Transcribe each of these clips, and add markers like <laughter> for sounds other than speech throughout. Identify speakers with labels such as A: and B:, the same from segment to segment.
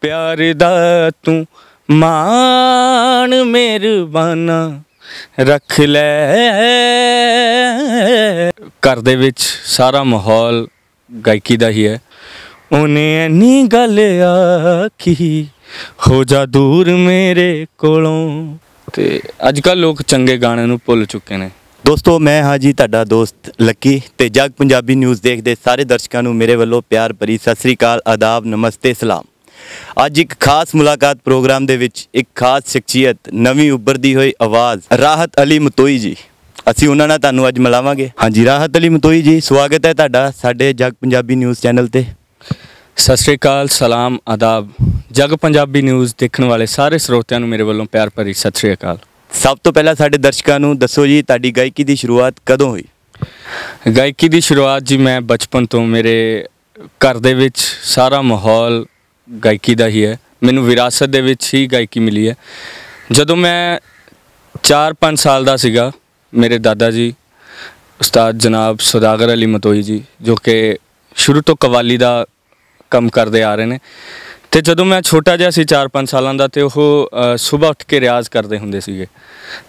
A: ਪਿਆਰ ਦਾ ਤੂੰ ਮਾਣ ਮਿਹਰਬਾਨਾ ਰੱਖ ਲੈ ਘਰ ਦੇ ਵਿੱਚ ਸਾਰਾ ਮਾਹੌਲ ਗਾਇਕੀ ਦਾ ਹੀ ਹੈ ਉਹਨੇ ਨੀ ਗੱਲ ਆਖੀ ਹੋ ਜਾ ਦੂਰ ਮੇਰੇ ਕੋਲੋਂ ਤੇ ਅੱਜ ਕੱਲ ਲੋਕ ਚੰਗੇ ਗਾਣੇ ਨੂੰ ਭੁੱਲ ਚੁੱਕੇ ਨੇ ਦੋਸਤੋ ਮੈਂ ਹਾਂ ਜੀ ਤੁਹਾਡਾ ਦੋਸਤ ਲੱਕੀ ਤੇ ਜਗ
B: ਪੰਜਾਬੀ ਨਿਊਜ਼ ਦੇਖਦੇ ਸਾਰੇ ਦਰਸ਼ਕਾਂ ਨੂੰ ਮੇਰੇ ਵੱਲੋਂ ਪਿਆਰ ਭਰੀ ਸਤਿ ਸ੍ਰੀ ਅਕਾਲ ਆਦਾਬ ਨਮਸਤੇ ਸਲਾਮ ਅੱਜ ਇੱਕ ਖਾਸ ਮੁਲਾਕਾਤ ਪ੍ਰੋਗਰਾਮ ਦੇ ਵਿੱਚ ਇੱਕ ਖਾਸ ਸ਼ਖਸੀਅਤ ਨਵੀਂ ਉੱਭਰਦੀ ਹੋਈ ਆਵਾਜ਼ ਰਾਹਤ ਅਲੀ ਮਤੋਈ ਜੀ ਅਸੀਂ ਉਹਨਾਂ ਨਾਲ ਤੁਹਾਨੂੰ ਅੱਜ ਮਿਲਾਵਾਂਗੇ ਹਾਂਜੀ ਰਾਹਤ ਅਲੀ ਮਤੋਈ ਜੀ ਸਵਾਗਤ
A: ਹੈ ਤੁਹਾਡਾ ਸਾਡੇ ਜਗ ਪੰਜਾਬੀ ਨਿਊਜ਼ ਚੈਨਲ ਤੇ ਸਤਿ ਸ੍ਰੀ ਅਕਾਲ ਸਲਾਮ ਆਦਾਬ ਜਗ ਪੰਜਾਬੀ ਨਿਊਜ਼ ਦੇਖਣ ਵਾਲੇ ਸਾਰੇ ਸਰੋਤਿਆਂ ਨੂੰ ਮੇਰੇ ਵੱਲੋਂ ਪਿਆਰ ਭਰੀ ਸਤਿ ਸ੍ਰੀ ਅਕਾਲ ਸਭ ਤੋਂ
B: ਪਹਿਲਾਂ ਸਾਡੇ ਦਰਸ਼ਕਾਂ ਨੂੰ ਦੱਸੋ ਜੀ ਤੁਹਾਡੀ ਗਾਇਕੀ ਦੀ ਸ਼ੁਰੂਆਤ ਕਦੋਂ ਹੋਈ
A: ਗਾਇਕੀ ਦੀ ਸ਼ੁਰੂਆਤ ਜੀ ਮੈਂ ਬਚਪਨ ਤੋਂ ਮੇਰੇ ਘਰ ਦੇ ਵਿੱਚ ਸਾਰਾ ਮਾਹੌਲ ਗਾਇਕੀ ਦਾ ਹੀ ਹੈ ਮੈਨੂੰ ਵਿਰਾਸਤ ਦੇ ਵਿੱਚ ਹੀ ਗਾਇਕੀ ਮਿਲੀ ਹੈ ਜਦੋਂ ਮੈਂ 4-5 ਸਾਲ ਦਾ ਸੀਗਾ ਮੇਰੇ ਦਾਦਾ ਜੀ ਉਸਤਾਦ ਜਨਾਬ ਸਦਾਗਰ ਅਲੀ ਮਤੋਈ ਜੀ ਜੋ ਕਿ ਸ਼ੁਰੂ ਤੋਂ ਕਵਾਲੀ ਦਾ ਕੰਮ ਕਰਦੇ ਆ ਰਹੇ ਨੇ ਤੇ ਜਦੋਂ ਮੈਂ ਛੋਟਾ ਜਿਹਾ ਸੀ 4-5 ਸਾਲਾਂ ਦਾ ਤੇ ਉਹ ਸਵੇਰ ਉੱਠ ਕੇ ਰਿਆਜ਼ ਕਰਦੇ ਹੁੰਦੇ ਸੀਗੇ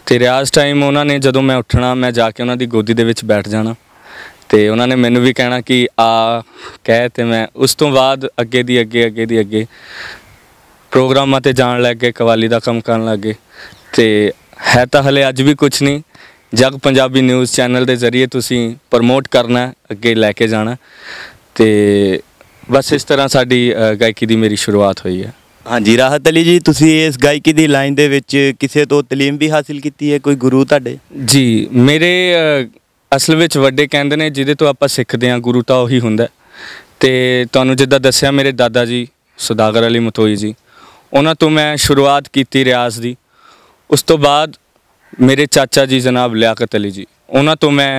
A: ਤੇ ਰਿਆਜ਼ ਟਾਈਮ ਉਹਨਾਂ ਨੇ ਜਦੋਂ ਮੈਂ ਉੱਠਣਾ ਮੈਂ ਜਾ ਕੇ ਉਹਨਾਂ ਦੀ ਗੋਦੀ ਦੇ ਵਿੱਚ ਬੈਠ ਜਾਣਾ ਤੇ ਉਹਨਾਂ ਨੇ ਮੈਨੂੰ ਵੀ ਕਹਿਣਾ ਕਿ ਆ ਕਹਿ ਤੇ ਮੈਂ ਉਸ ਤੋਂ ਬਾਅਦ ਅੱਗੇ ਦੀ ਅੱਗੇ ਅੱਗੇ ਦੀ ਅੱਗੇ ਪ੍ਰੋਗਰਾਮਾਂ ਤੇ ਜਾਣ ਲੱਗ ਗਏ ਕਵਾਲੀ ਦਾ ਕੰਮ ਕਰਨ ਲੱਗ ਗਏ ਤੇ ਹੈ ਤਾਂ ਹਲੇ ਅੱਜ ਵੀ ਕੁਝ ਨਹੀਂ ਜਗ ਪੰਜਾਬੀ ਨਿਊਜ਼ ਚੈਨਲ ਦੇ ਜ਼ਰੀਏ ਤੁਸੀਂ ਪ੍ਰਮੋਟ ਕਰਨਾ ਅੱਗੇ ਲੈ ਕੇ ਜਾਣਾ ਤੇ ਬਸ ਇਸ ਤਰ੍ਹਾਂ ਸਾਡੀ ਗਾਇਕੀ ਦੀ ਮੇਰੀ ਸ਼ੁਰੂਆਤ ਹੋਈ ਹੈ ਹਾਂਜੀ ਰਾਹਤ ਅਲੀ ਜੀ ਤੁਸੀਂ ਇਸ ਗਾਇਕੀ ਦੀ ਲਾਈਨ ਦੇ ਵਿੱਚ ਕਿਸੇ ਤੋਂ ਤਾਲੀਮ ਵੀ ਹਾਸਿਲ ਕੀਤੀ
B: ਹੈ ਕੋਈ ਗੁਰੂ ਤੁਹਾਡੇ
A: ਜੀ ਮੇਰੇ ਅਸਲ ਵਿੱਚ ਵੱਡੇ ਕਹਿੰਦੇ ਨੇ ਜਿਹਦੇ ਤੋਂ ਆਪਾਂ ਸਿੱਖਦੇ ਹਾਂ ਗੁਰੂ ਤਾਂ ਉਹੀ ਹੁੰਦਾ ਤੇ ਤੁਹਾਨੂੰ ਜਿੱਦਾਂ ਦੱਸਿਆ ਮੇਰੇ ਦਾਦਾ ਜੀ ਸਦਾਗਰ ਅਲੀ ਮਤੋਈ ਜੀ ਉਹਨਾਂ ਤੋਂ ਮੈਂ ਸ਼ੁਰੂਆਤ ਕੀਤੀ ਰਿਆਜ਼ ਦੀ ਉਸ ਤੋਂ ਬਾਅਦ ਮੇਰੇ ਚਾਚਾ ਜੀ ਜਨਾਬ ਲਿਆਕਤ ਅਲੀ ਜੀ ਉਹਨਾਂ ਤੋਂ ਮੈਂ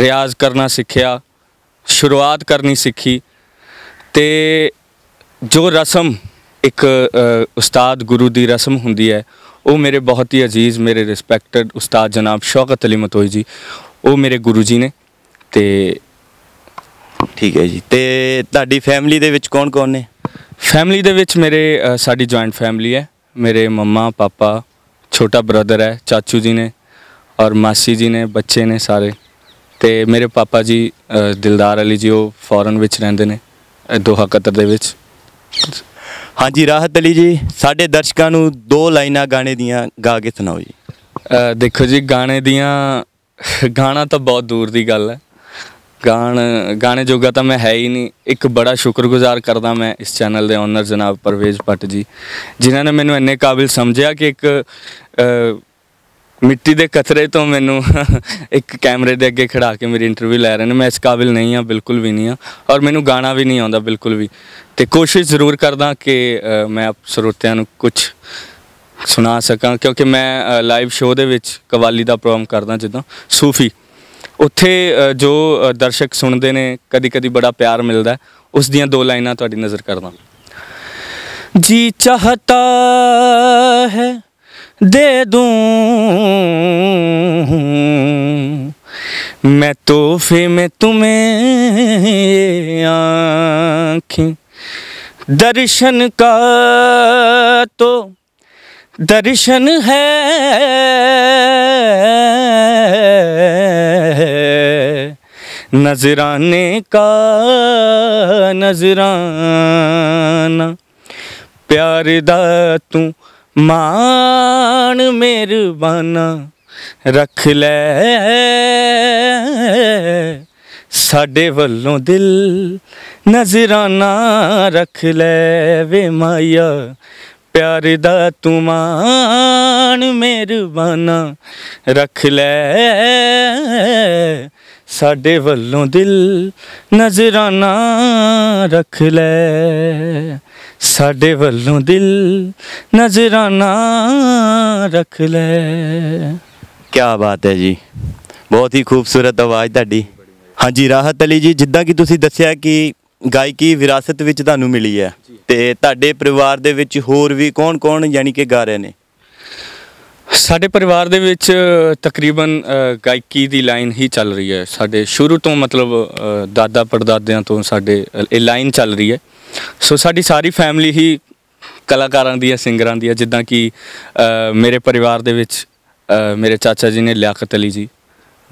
A: ਰਿਆਜ਼ ਕਰਨਾ ਸਿੱਖਿਆ ਸ਼ੁਰੂਆਤ ਕਰਨੀ ਸਿੱਖੀ ਤੇ ਜੋ ਰਸਮ ਇੱਕ ਉਸਤਾਦ ਗੁਰੂ ਦੀ ਰਸਮ ਹੁੰਦੀ ਹੈ ਉਹ ਮੇਰੇ ਬਹੁਤ ਹੀ ਅਜੀਜ਼ ਮੇਰੇ ਰਿਸਪੈਕਟਡ ਉਸਤਾਦ ਜਨਾਬ ਸ਼ੌਕਤ ਅਲੀ ਮਤੋਈ ਜੀ ਉਹ ਮੇਰੇ ਗੁਰੂ ਜੀ ਨੇ ਤੇ ਠੀਕ ਹੈ ਜੀ ਤੇ ਤੁਹਾਡੀ ਫੈਮਿਲੀ ਦੇ ਵਿੱਚ ਕੌਣ ਕੌਣ ਨੇ ਫੈਮਿਲੀ ਦੇ ਵਿੱਚ ਮੇਰੇ ਸਾਡੀ ਜੁਆਇੰਟ ਫੈਮਿਲੀ ਹੈ ਮੇਰੇ ਮੰਮਾ ਪਾਪਾ ਛੋਟਾ ਬ੍ਰਦਰ ਹੈ ਚਾਚੂ ਜੀ ਨੇ ਔਰ ਮਾਸੀ ਜੀ ਨੇ ਬੱਚੇ ਨੇ ਸਾਰੇ ਤੇ ਮੇਰੇ ਪਾਪਾ ਜੀ ਦਿਲਦਾਰ ਅਲੀ ਜੀ ਉਹ ਫੋਰਨ ਵਿੱਚ ਰਹਿੰਦੇ ਨੇ ਦੋਹਾ ਕਤਰ ਦੇ ਵਿੱਚ ਹਾਂਜੀ
B: ਰਾਹਤ ਅਲੀ ਜੀ ਸਾਡੇ ਦਰਸ਼ਕਾਂ ਨੂੰ
A: ਦੋ ਲਾਈਨਾਂ ਗਾਣੇ ਦੀਆਂ ਗਾ ਕੇ ਸੁਣਾਓ ਜੀ ਦੇਖੋ ਜੀ ਗਾਣੇ ਦੀਆਂ ਗਾਣਾ ਤਾਂ ਬਹੁਤ ਦੂਰ ਦੀ ਗੱਲ ਹੈ ਗਾਣ ਗਾਣੇ ਜੋਗਾ ਤਾਂ ਮੈਂ ਹੈ ਹੀ ਨਹੀਂ ਇੱਕ ਬੜਾ ਸ਼ੁਕਰਗੁਜ਼ਾਰ ਕਰਦਾ ਮੈਂ ਇਸ ਚੈਨਲ ਦੇ ਓਨਰ ਜਨਾਬ ਪਰਵੇਜ਼ ਪੱਟ ਜੀ ਜਿਨ੍ਹਾਂ ਨੇ ਮੈਨੂੰ ਇੰਨੇ ਕਾਬਿਲ ਸਮਝਿਆ ਕਿ ਇੱਕ ਮਿੱਟੀ ਦੇ ਕਤਰੇ ਤੋਂ ਮੈਨੂੰ <laughs> ਇੱਕ ਕੈਮਰੇ ਦੇ ਅੱਗੇ ਖੜਾ ਕੇ ਮੇਰੀ ਇੰਟਰਵਿਊ ਲੈ ਰਹੇ ਨੇ ਮੈਂ ਇਸ ਕਾਬਿਲ ਨਹੀਂ ਆ ਬਿਲਕੁਲ ਵੀ ਨਹੀਂ ਆ ਔਰ ਮੈਨੂੰ ਗਾਣਾ ਵੀ ਨਹੀਂ ਆਉਂਦਾ ਬਿਲਕੁਲ ਵੀ ਤੇ ਕੋਸ਼ਿਸ਼ ਜ਼ਰੂਰ ਕਰਦਾ ਕਿ ਮੈਂ ਆਪ ਸਰੋਤਿਆਂ ਨੂੰ ਕੁਝ ਸੁਣਾ ਸਕਾਂ ਕਿਉਂਕਿ ਮੈਂ ਲਾਈਵ ਸ਼ੋਅ ਦੇ ਵਿੱਚ ਕਵਾਲੀ ਦਾ ਪ੍ਰੋਗਰਾਮ ਕਰਦਾ ਜਿੱਦਾਂ ਸੂਫੀ ਉੱਥੇ ਜੋ ਦਰਸ਼ਕ ਸੁਣਦੇ ਨੇ ਕਦੀ-ਕਦੀ ਬੜਾ ਪਿਆਰ ਮਿਲਦਾ ਉਸ ਦੀਆਂ ਦੋ ਲਾਈਨਾਂ ਤੁਹਾਡੀ ਨਜ਼ਰ ਕਰਦਾ ਜੀ ਚਾਹਤਾ ਹੈ ਦੇ ਦੂੰ मैं तोहफे में तुम्हें आँखें दर्शन का तो ਦਰਸ਼ਨ ਹੈ ਨਜ਼ਰਾਨੇ ਕਾ ਨਜ਼ਰਾਨਾ ਪਿਆਰ ਦਾ ਤੂੰ ਮਾਣ ਮਿਹਰਬਾਨਾ ਰੱਖ ਲੈ ਸਾਡੇ ਵੱਲੋਂ ਦਿਲ ਨਜ਼ਰਾਨਾ ਰੱਖ ਲੈ ਵੇ ਮਾਇਆ ਪਿਆਰ ਦਾ ਤੂੰ ਮਾਨ ਮਿਹਰਬਾਨਾ ਰੱਖ ਲੈ ਸਾਡੇ ਵੱਲੋਂ ਦਿਲ ਨਜ਼ਰਾਨਾ ਰੱਖ ਲੈ ਸਾਡੇ ਵੱਲੋਂ ਦਿਲ ਨਜ਼ਰਾਨਾ ਰੱਖ ਲੈ
B: ਕੀ ਬਾਤ ਹੈ ਜੀ ਬਹੁਤ ਹੀ ਖੂਬਸੂਰਤ ਆਵਾਜ਼ ਤੁਹਾਡੀ ਹਾਂਜੀ ਰਾਹਤ ਅਲੀ ਜੀ ਜਿੱਦਾਂ ਕਿ ਤੁਸੀਂ ਦੱਸਿਆ ਕਿ ਗਾਇਕੀ ਵਿਰਾਸਤ ਵਿੱਚ ਤੁਹਾਨੂੰ ਮਿਲੀ ਹੈ ਤੇ ਤੁਹਾਡੇ ਪਰਿਵਾਰ ਦੇ ਵਿੱਚ ਹੋਰ ਵੀ ਕੌਣ-ਕੌਣ ਯਾਨੀ ਕਿ ਗਾ ਰਹੇ ਨੇ
A: ਸਾਡੇ ਪਰਿਵਾਰ ਦੇ ਵਿੱਚ ਤਕਰੀਬਨ ਗਾਇਕੀ ਦੀ ਲਾਈਨ ਹੀ ਚੱਲ ਰਹੀ ਹੈ ਸਾਡੇ ਸ਼ੁਰੂ ਤੋਂ ਮਤਲਬ ਦਾਦਾ ਪੜਦਾਦਿਆਂ ਤੋਂ ਸਾਡੇ ਇਹ ਲਾਈਨ ਚੱਲ ਰਹੀ ਹੈ ਸੋ ਸਾਡੀ ਸਾਰੀ ਫੈਮਿਲੀ ਹੀ ਕਲਾਕਾਰਾਂ ਦੀ ਹੈ ਸਿੰਗਰਾਂ ਦੀ ਹੈ ਜਿੱਦਾਂ ਕਿ ਮੇਰੇ ਪਰਿਵਾਰ ਦੇ ਵਿੱਚ ਮੇਰੇ ਚਾਚਾ ਜੀ ਨੇ ਲਿਆਕਤ ਅਲੀ ਜੀ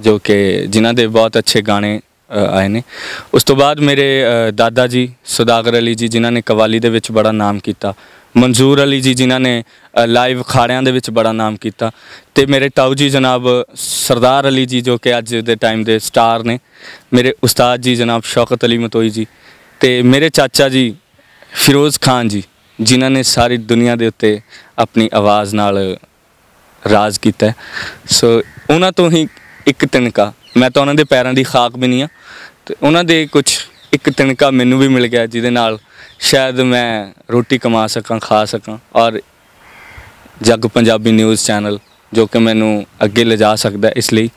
A: ਜੋ ਕਿ ਜਿਨ੍ਹਾਂ ਦੇ ਬਹੁਤ ਅੱਛੇ ਗਾਣੇ ਆਏ ਨੇ ਉਸ ਤੋਂ ਬਾਅਦ ਮੇਰੇ ਦਾਦਾ ਜੀ ਸੁਦਾਗਰ ਅਲੀ ਜੀ ਜਿਨ੍ਹਾਂ ਨੇ ਕਵਾਲੀ ਦੇ ਵਿੱਚ ਬੜਾ ਨਾਮ ਕੀਤਾ ਮਨਜ਼ੂਰ ਅਲੀ ਜੀ ਜਿਨ੍ਹਾਂ ਨੇ ਲਾਈਵ ਖਾੜਿਆਂ ਦੇ ਵਿੱਚ ਬੜਾ ਨਾਮ ਕੀਤਾ ਤੇ ਮੇਰੇ ਤਾਉ ਜੀ ਜਨਾਬ ਸਰਦਾਰ ਅਲੀ ਜੀ ਜੋ ਕਿ ਅੱਜ ਦੇ ਟਾਈਮ ਦੇ ਸਟਾਰ ਨੇ ਮੇਰੇ ਉਸਤਾਦ ਜੀ ਜਨਾਬ ਸ਼ੌਕਤ ਅਲੀ ਮਤੋਈ ਜੀ ਤੇ ਮੇਰੇ ਚਾਚਾ ਜੀ ਫਿਰੋਜ਼ ਖਾਨ ਜੀ ਜਿਨ੍ਹਾਂ ਨੇ ਸਾਰੀ ਦੁਨੀਆ ਦੇ ਉੱਤੇ ਆਪਣੀ ਆਵਾਜ਼ ਨਾਲ ਰਾਜ ਕੀਤਾ ਸੋ ਉਹਨਾਂ ਤੋਂ ਹੀ ਇੱਕ ਕਾ ਮੈਂ ਤਾਂ ਉਹਨਾਂ ਦੇ ਪੈਰਾਂ ਦੀ ਖਾਕ ਵੀ ਨਹੀਂ ਆ ਤੇ ਉਹਨਾਂ ਦੇ ਕੁਝ ਇੱਕ ਤਿਣਕਾ ਮੈਨੂੰ ਵੀ ਮਿਲ ਗਿਆ ਜਿਹਦੇ ਨਾਲ ਸ਼ਾਇਦ ਮੈਂ ਰੋਟੀ ਕਮਾ ਸਕਾਂ ਖਾ ਸਕਾਂ ਔਰ ਜੱਗ ਪੰਜਾਬੀ ਨਿਊਜ਼ ਚੈਨਲ ਜੋ ਕਿ ਮੈਨੂੰ ਅੱਗੇ ਲਿਜਾ ਸਕਦਾ ਇਸ ਲਈ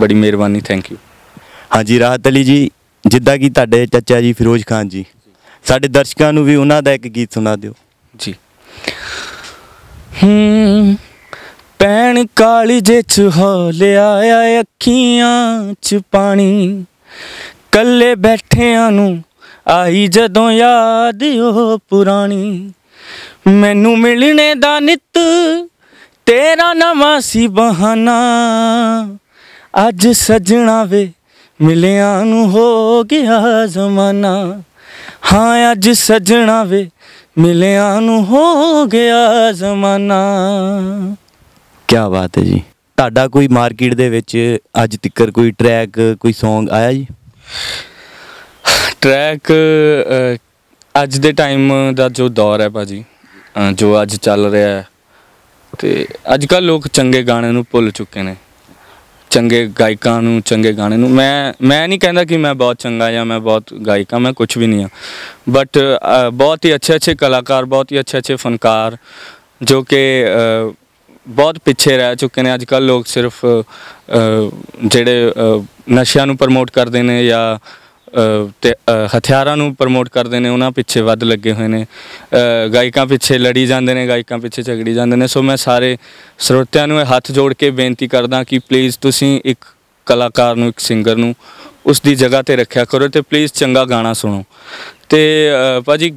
A: ਬੜੀ ਮਿਹਰਬਾਨੀ ਥੈਂਕ ਯੂ ਹਾਂਜੀ ਰਾਹਤ ਅਲੀ ਜੀ
B: ਜਿੱਦਾਂ ਕਿ ਤੁਹਾਡੇ ਚਾਚਾ ਜੀ ਫਿਰੋਜ਼ ਖਾਨ ਜੀ ਸਾਡੇ ਦਰਸ਼ਕਾਂ ਨੂੰ ਵੀ ਉਹਨਾਂ ਦਾ ਇੱਕ ਗੀਤ ਸੁਣਾ ਦਿਓ
A: ਜੀ ਹੂੰ ਪੈਣ ਕਾਲੀ ਜੇ ਚ ਹੌਲਿਆ ਆ ਅੱਖੀਆਂ ਚ ਪਾਣੀ ਕੱਲੇ ਬੈਠਿਆਂ ਨੂੰ ਆਈ ਜਦੋਂ ਯਾਦ ਉਹ ਪੁਰਾਣੀ ਮੈਨੂੰ ਮਿਲਣੇ ਦਾ ਨਿਤ ਤੇਰਾ ਨਵਾਂ ਸੀ ਬਹਾਨਾ ਅੱਜ ਸਜਣਾ ਵੇ ਮਿਲਿਆਂ ਨੂੰ ਹੋ ਗਿਆ ਜ਼ਮਾਨਾ ਹਾਂ ਅੱਜ ਸਜਣਾ ਵੇ ਮਿਲਿਆਂ ਨੂੰ ਹੋ ਗਿਆ ਜ਼ਮਾਨਾ
B: ਕੀ ਬਾਤ ਹੈ ਜੀ ਤੁਹਾਡਾ ਕੋਈ ਮਾਰਕੀਟ ਦੇ ਵਿੱਚ ਅੱਜ ਤੱਕਰ ਕੋਈ ਟਰੈਕ ਕੋਈ Song ਆਇਆ ਜੀ
A: ਟਰੈਕ ਅੱਜ ਦੇ ਟਾਈਮ ਦਾ ਜੋ ਦੌਰ ਹੈ ਭਾਜੀ ਜੋ ਅੱਜ ਚੱਲ ਰਿਹਾ ਹੈ ਤੇ ਅੱਜ ਕੱਲ ਲੋਕ ਚੰਗੇ ਗਾਣੇ ਨੂੰ ਭੁੱਲ ਚੁੱਕੇ ਨੇ ਚੰਗੇ ਗਾਇਕਾਂ ਨੂੰ ਚੰਗੇ ਗਾਣੇ ਨੂੰ ਮੈਂ ਮੈਂ ਨਹੀਂ ਕਹਿੰਦਾ ਕਿ ਮੈਂ ਬਹੁਤ ਚੰਗਾ ਜਾਂ ਮੈਂ ਬਹੁਤ ਗਾਇਕਾ ਮੈਂ ਕੁਝ ਵੀ ਨਹੀਂ ਆ ਬਟ ਬਹੁਤ ਹੀ ਅੱਛੇ ਅੱਛੇ ਕਲਾਕਾਰ ਬਹੁਤ ਹੀ ਅੱਛੇ ਅੱਛੇ ਫਨਕਾਰ ਜੋ ਕਿ ਬਹੁਤ ਪਿੱਛੇ ਰਹਿ ਚੁੱਕੇ ਨੇ ਅੱਜ ਕੱਲ ਲੋਕ ਸਿਰਫ ਜਿਹੜੇ ਨਸ਼ਿਆਂ ਨੂੰ ਪ੍ਰਮੋਟ ਕਰਦੇ ਨੇ ਜਾਂ ਤੇ ਹਥਿਆਰਾਂ ਨੂੰ ਪ੍ਰਮੋਟ ਕਰਦੇ ਨੇ ਉਹਨਾਂ ਪਿੱਛੇ ਵੱਧ ਲੱਗੇ ਹੋਏ ਨੇ ਗਾਇਕਾਂ ਪਿੱਛੇ ਲੜੀ ਜਾਂਦੇ ਨੇ ਗਾਇਕਾਂ ਪਿੱਛੇ ਝਗੜੀ ਜਾਂਦੇ ਨੇ ਸੋ ਮੈਂ ਸਾਰੇ ਸਰੋਤਿਆਂ ਨੂੰ ਹੱਥ ਜੋੜ ਕੇ ਬੇਨਤੀ ਕਰਦਾ ਕਿ ਪਲੀਜ਼ ਤੁਸੀਂ ਇੱਕ ਕਲਾਕਾਰ ਨੂੰ ਇੱਕ ਸਿੰਗਰ ਨੂੰ ਉਸ ਦੀ ਜਗ੍ਹਾ ਤੇ ਰੱਖਿਆ ਕਰੋ ਤੇ ਪਲੀਜ਼ ਚੰਗਾ ਗਾਣਾ ਸੁਣੋ ਤੇ ਭਾਜੀ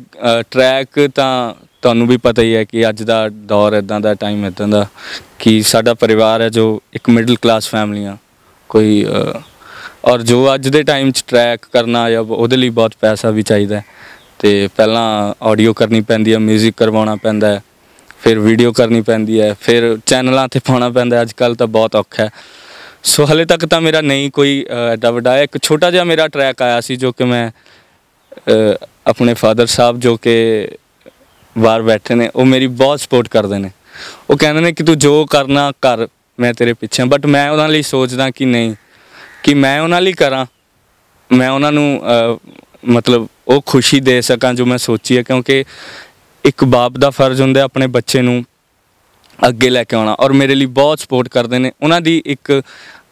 A: ਟਰੈਕ ਤਾਂ ਤੁਹਾਨੂੰ ਵੀ ਪਤਾ ਹੀ ਹੈ ਕਿ ਅੱਜ ਦਾ ਦੌਰ ਇਦਾਂ ਦਾ ਟਾਈਮ ਇਦਾਂ ਦਾ ਕਿ ਸਾਡਾ ਪਰਿਵਾਰ ਹੈ ਜੋ ਇੱਕ ਮਿਡਲ ਕਲਾਸ ਫੈਮਿਲੀ ਆ ਕੋਈ ਔਰ ਜੋ ਅੱਜ ਦੇ ਟਾਈਮ 'ਚ ਟਰੈਕ ਕਰਨਾ ਜਾਂ ਉਹਦੇ ਲਈ ਬਹੁਤ ਪੈਸਾ ਵੀ ਚਾਹੀਦਾ ਤੇ ਪਹਿਲਾਂ ਆਡੀਓ ਕਰਨੀ ਪੈਂਦੀ ਹੈ 뮤직 ਕਰਵਾਉਣਾ ਪੈਂਦਾ ਹੈ ਫਿਰ ਵੀਡੀਓ ਕਰਨੀ ਪੈਂਦੀ ਹੈ ਫਿਰ ਚੈਨਲਾਂ ਤੇ ਪਾਉਣਾ ਪੈਂਦਾ ਅੱਜ ਕੱਲ ਤਾਂ ਬਹੁਤ ਔਖਾ ਹੈ ਸੋ ਹਲੇ ਤੱਕ ਤਾਂ ਮੇਰਾ ਨਹੀਂ ਕੋਈ ਐਡਾ ਵੱਡਾ ਇੱਕ ਛੋਟਾ ਜਿਹਾ ਮੇਰਾ ਟਰੈਕ ਆਇਆ ਸੀ ਜੋ ਕਿ ਮੈਂ ਆਪਣੇ ਫਾਦਰ ਸਾਹਿਬ ਜੋ ਕਿ ਬਾਹਰ ਬੈਠੇ ਨੇ ਉਹ ਮੇਰੀ ਬਹੁਤ ਸਪੋਰਟ ਕਰਦੇ ਨੇ ਉਹ ਕਹਿੰਦੇ ਨੇ ਕਿ ਤੂੰ ਜੋ ਕਰਨਾ ਕਰ ਮੈਂ ਤੇਰੇ ਪਿੱਛੇ ਬਟ ਮੈਂ ਉਹਨਾਂ ਲਈ ਸੋਚਦਾ ਕਿ ਨਹੀਂ ਕਿ ਮੈਂ ਉਹਨਾਂ ਲਈ ਕਰਾਂ ਮੈਂ ਉਹਨਾਂ ਨੂੰ ਮਤਲਬ ਉਹ ਖੁਸ਼ੀ ਦੇ ਸਕਾਂ ਜੋ ਮੈਂ ਸੋਚੀ ਹੈ ਕਿਉਂਕਿ ਇੱਕ ਬਾਪ ਦਾ ਫਰਜ਼ ਹੁੰਦਾ ਆਪਣੇ ਬੱਚੇ ਨੂੰ ਅੱਗੇ ਲੈ ਕੇ ਆਉਣਾ ਔਰ ਮੇਰੇ ਲਈ ਬਹੁਤ ਸਪੋਰਟ ਕਰਦੇ ਨੇ ਉਹਨਾਂ ਦੀ ਇੱਕ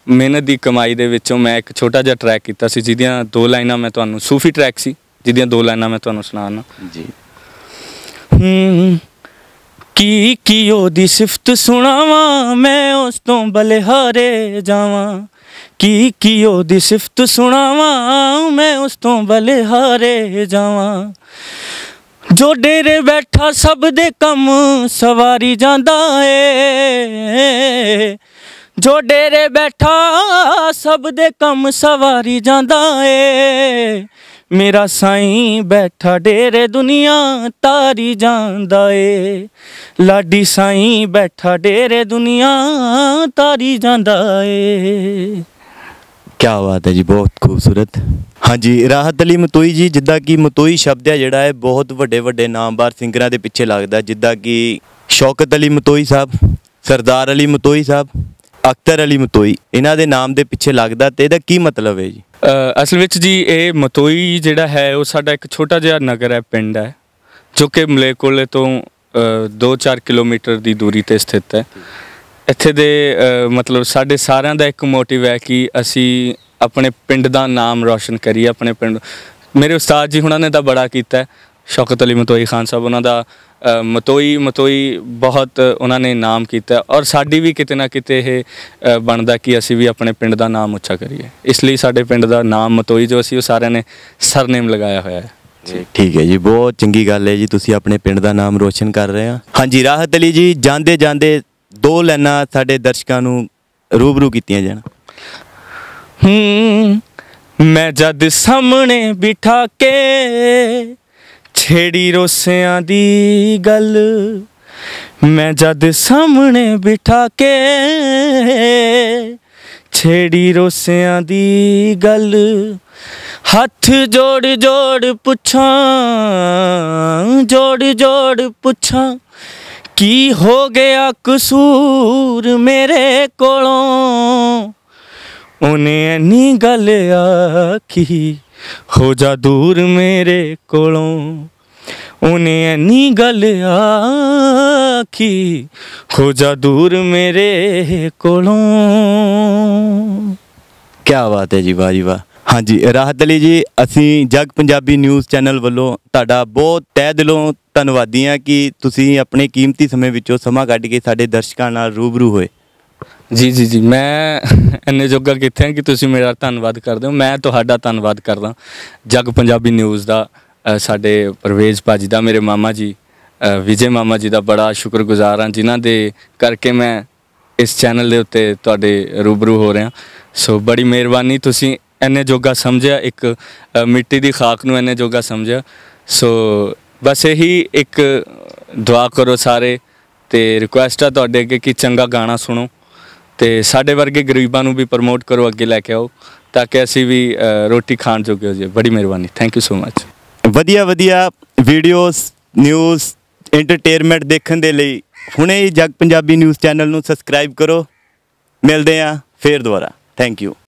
A: ਮਿਹਨਤ ਦੀ ਕਮਾਈ ਦੇ ਵਿੱਚੋਂ ਮੈਂ ਇੱਕ ਛੋਟਾ ਜਿਹਾ ਟਰੈਕ ਕੀਤਾ ਸੀ ਜਿਹਦੀਆਂ ਦੋ ਲਾਈਨਾਂ ਮੈਂ ਤੁਹਾਨੂੰ ਸੂਫੀ ਟਰੈਕ ਸੀ ਜਿਹਦੀਆਂ ਦੋ ਲਾਈਨਾਂ ਮੈਂ ਤੁਹਾਨੂੰ ਸੁਣਾਉਣਾ ਜੀ ਕੀ ਕੀ ਉਹਦੀ ਸਿਫਤ ਸੁਣਾਵਾਂ ਮੈਂ ਉਸ ਤੋਂ ਬਲਿਹਾਰੇ ਜਾਵਾਂ ਕੀ ਕੀ ਉਹਦੀ ਸਿਫਤ ਸੁਣਾਵਾਂ ਮੈਂ ਉਸ ਤੋਂ ਬਲਿਹਾਰੇ ਜਾਵਾਂ ਜੋ ਡੇਰੇ ਬੈਠਾ ਸਭ ਦੇ ਕੰਮ ਸਵਾਰੀ ਜਾਂਦਾ ਏ ਜੋ ਡੇਰੇ ਬੈਠਾ ਸਭ ਦੇ ਕੰਮ ਸਵਾਰੀ ਜਾਂਦਾ ਏ ਮੇਰਾ ਸਾਈਂ ਬੈਠਾ ਡੇਰੇ ਦੁਨੀਆ ਤਾਰੀ ਜਾਂਦਾ ਏ ਲਾਡੀ ਸਾਈਂ ਬੈਠਾ ਡੇਰੇ ਦੁਨੀਆ ਤਾਰੀ ਜਾਂਦਾ ਏ
B: ਕੀ ਬਾਤ ਹੈ ਜੀ ਬਹੁਤ ਖੂਬਸੂਰਤ ਹਾਂਜੀ ਰਾਹਤ ਅਲੀ ਮਤੋਈ ਜੀ ਜਿੱਦਾਂ ਕਿ ਮਤੋਈ ਸ਼ਬਦ ਹੈ ਜਿਹੜਾ ਹੈ ਬਹੁਤ ਵੱਡੇ ਵੱਡੇ ਨਾਮਦਾਰ ਸਿੰਗਰਾਂ ਦੇ ਪਿੱਛੇ ਲੱਗਦਾ ਜਿੱਦਾਂ ਕਿ ਸ਼ੌਕਤ ਅਲੀ ਮਤੋਈ ਸਾਹਿਬ ਸਰਦਾਰ ਅਲੀ ਮਤੋਈ ਸਾਹਿਬ ਅਖਤਰ ਅਲੀ ਮਤੋਈ ਇਹਨਾਂ ਦੇ ਨਾਮ ਦੇ ਪਿੱਛੇ ਲੱਗਦਾ ਤੇ ਇਹਦਾ ਕੀ ਮਤਲਬ ਹੈ ਜੀ
A: ਅਸਲ ਵਿੱਚ ਜੀ ਇਹ ਮਤੋਈ ਜਿਹੜਾ ਹੈ ਉਹ ਸਾਡਾ ਇੱਕ ਛੋਟਾ ਜਿਹਾ ਨਗਰ ਹੈ ਪਿੰਡ ਹੈ ਜੋ ਕਿ ਮਲੇਕੋਲੇ ਤੋਂ 2-4 ਕਿਲੋਮੀਟਰ ਦੀ ਦੂਰੀ ਤੇ ਸਥਿਤ ਹੈ ਇੱਥੇ ਦੇ ਮਤਲਬ ਸਾਡੇ ਸਾਰਿਆਂ ਦਾ ਇੱਕ ਮੋਟਿਵ ਹੈ ਕਿ ਅਸੀਂ ਆਪਣੇ ਪਿੰਡ ਦਾ ਨਾਮ ਰੌਸ਼ਨ ਕਰੀਏ ਆਪਣੇ ਪਿੰਡ ਮੇਰੇ ਉਸਤਾਦ ਜੀ ਹੁਣਾਂ ਨੇ ਤਾਂ ਬੜਾ ਕੀਤਾ ਸ਼ੌਕਤ ਅਲੀ ਮਤੋਈ ਖਾਨ ਸਾਹਿਬ ਉਹਨਾਂ ਦਾ ਮਤੋਈ ਮਤੋਈ ਬਹੁਤ ਉਹਨਾਂ ਨੇ ਨਾਮ ਕੀਤਾ ਔਰ ਸਾਡੀ ਵੀ ਕਿਤੇ ਨਾ ਕਿਤੇ ਇਹ ਬਣਦਾ ਕਿ ਅਸੀਂ ਵੀ ਆਪਣੇ ਪਿੰਡ ਦਾ ਨਾਮ ਉੱਚਾ ਕਰੀਏ ਇਸ ਲਈ ਸਾਡੇ ਪਿੰਡ ਦਾ ਨਾਮ ਮਤੋਈ ਜੋ ਅਸੀਂ ਉਹ ਸਾਰਿਆਂ ਨੇ ਸਰਨੇਮ ਲਗਾਇਆ ਹੋਇਆ ਹੈ
B: ਠੀਕ ਹੈ ਜੀ ਬਹੁਤ ਚੰਗੀ ਗੱਲ ਹੈ ਜੀ ਤੁਸੀਂ ਆਪਣੇ ਪਿੰਡ ਦਾ ਨਾਮ ਰੋਸ਼ਨ ਕਰ ਰਹੇ ਆ ਹਾਂਜੀ ਰਾਹਤ ਅਲੀ ਜੀ ਜਾਂਦੇ ਜਾਂਦੇ ਦੋ ਲੈਣਾ ਸਾਡੇ ਦਰਸ਼ਕਾਂ ਨੂੰ
A: ਰੂਬਰੂ ਕੀਤੀਆਂ ਜਾਣ ਹੂੰ ਮੈਂ ਜਦ ਸਾਹਮਣੇ ਬਿਠਾ ਕੇ ਛੇੜੀ ਰੋਸਿਆਂ ਦੀ ਗੱਲ ਮੈਂ ਜਦ ਸਾਹਮਣੇ ਬਿਠਾ ਕੇ ਛੇੜੀ ਰੋਸਿਆਂ ਦੀ ਗੱਲ ਹੱਥ ਜੋੜ ਜੋੜ ਪੁੱਛਾਂ ਜੋੜ ਜੋੜ ਪੁੱਛਾਂ ਕੀ ਹੋ ਗਿਆ ਕਸੂਰ ਮੇਰੇ ਕੋਲੋਂ ਉਹਨੇ ਇੰਨੀ ਗੱਲ ਆਖੀ ਹੋ ਜਾ ਦੂਰ ਮੇਰੇ ਕੋਲੋਂ ਉਹਨੇ ਐਨੀ ਗੱਲ ਆਖੀ ਹੋ ਜਾ ਦੂਰ ਮੇਰੇ ਕੋਲੋਂ
B: ਕੀ ਬਾਤ ਹੈ ਜੀ ਵਾਹ ਜੀ ਵਾਹ ਹਾਂਜੀ ਰਾਹਤ ਅਲੀ ਜੀ ਅਸੀਂ ਜਗ ਪੰਜਾਬੀ ਨਿਊਜ਼ ਚੈਨਲ ਵੱਲੋਂ ਤੁਹਾਡਾ ਬਹੁਤ ਤਹਿ ਦਿਲੋਂ ਧੰਨਵਾਦੀ ਹਾਂ ਕਿ
A: ਤੁਸੀਂ ਆਪਣੇ ਕੀਮਤੀ ਸਮੇਂ ਵਿੱਚੋਂ ਸਮਾਂ ਕੱਢ ਕੇ ਸਾਡੇ ਦਰਸ਼ਕਾਂ ਨਾਲ ਰੂਬਰੂ ਹੋਏ ਜੀ ਜੀ ਜੀ ਮੈਂ <laughs> ਇੰਨੇ ਜੋਗਾ ਕਿੱਥੇ ਆ ਕਿ ਤੁਸੀਂ ਮੇਰਾ ਧੰਨਵਾਦ ਕਰਦੇ ਹੋ ਮੈਂ ਤੁਹਾਡਾ ਧੰਨਵਾਦ ਕਰਦਾ ਜਗ ਪੰਜਾਬੀ ਨਿਊਜ਼ ਦਾ ਸਾਡੇ ਪਰਵੇਜ਼ ਭਾਜੀ ਦਾ ਮੇਰੇ ਮਾਮਾ ਜੀ ਵਿਜੇ ਮਾਮਾ ਜੀ ਦਾ ਬੜਾ ਸ਼ੁਕਰਗੁਜ਼ਾਰ ਹਾਂ ਜਿਨ੍ਹਾਂ ਦੇ ਕਰਕੇ ਮੈਂ ਇਸ ਚੈਨਲ ਦੇ ਉੱਤੇ ਤੁਹਾਡੇ ਰੂਬਰੂ ਹੋ ਰਿਹਾ ਸੋ ਬੜੀ ਮਿਹਰਬਾਨੀ ਤੁਸੀਂ ਇੰਨੇ ਜੋਗਾ ਸਮਝਿਆ ਇੱਕ ਮਿੱਟੀ ਦੀ ਖਾਕ ਨੂੰ ਇੰਨੇ ਜੋਗਾ ਸਮਝਿਆ ਸੋ ਬਸ ਇਹੀ ਇੱਕ ਦੁਆ ਕਰੋ ਸਾਰੇ ਤੇ ਰਿਕੁਐਸਟ ਆ ਤੁਹਾਡੇ ਅੱਗੇ ਕਿ ਚੰਗਾ ਗਾਣਾ ਸੁਣੋ ਤੇ ਸਾਡੇ ਵਰਗੇ ਗਰੀਬਾਂ ਨੂੰ ਵੀ ਪ੍ਰਮੋਟ ਕਰੋ ਅੱਗੇ ਲੈ ਕੇ ਆਓ ਤਾਂ ਕਿ ਅਸੀਂ ਵੀ ਰੋਟੀ ਖਾਣ ਜੋਗੇ ਹੋ ਜਾਈਏ ਬੜੀ ਮਿਹਰਬਾਨੀ ਥੈਂਕ ਯੂ ਸੋ ਮੱਚ
B: ਵਧੀਆ ਵਧੀਆ ਵੀਡੀਓਜ਼ ਨਿਊਜ਼ ਐਂਟਰਟੇਨਮੈਂਟ ਦੇਖਣ ਦੇ ਲਈ ਹੁਣੇ ਹੀ ਜਗ ਪੰਜਾਬੀ ਨਿਊਜ਼ ਚੈਨਲ ਨੂੰ ਸਬਸਕ੍ਰਾਈਬ ਕਰੋ ਮਿਲਦੇ ਆਂ ਫੇਰ ਦੁਬਾਰਾ ਥੈਂਕ ਯੂ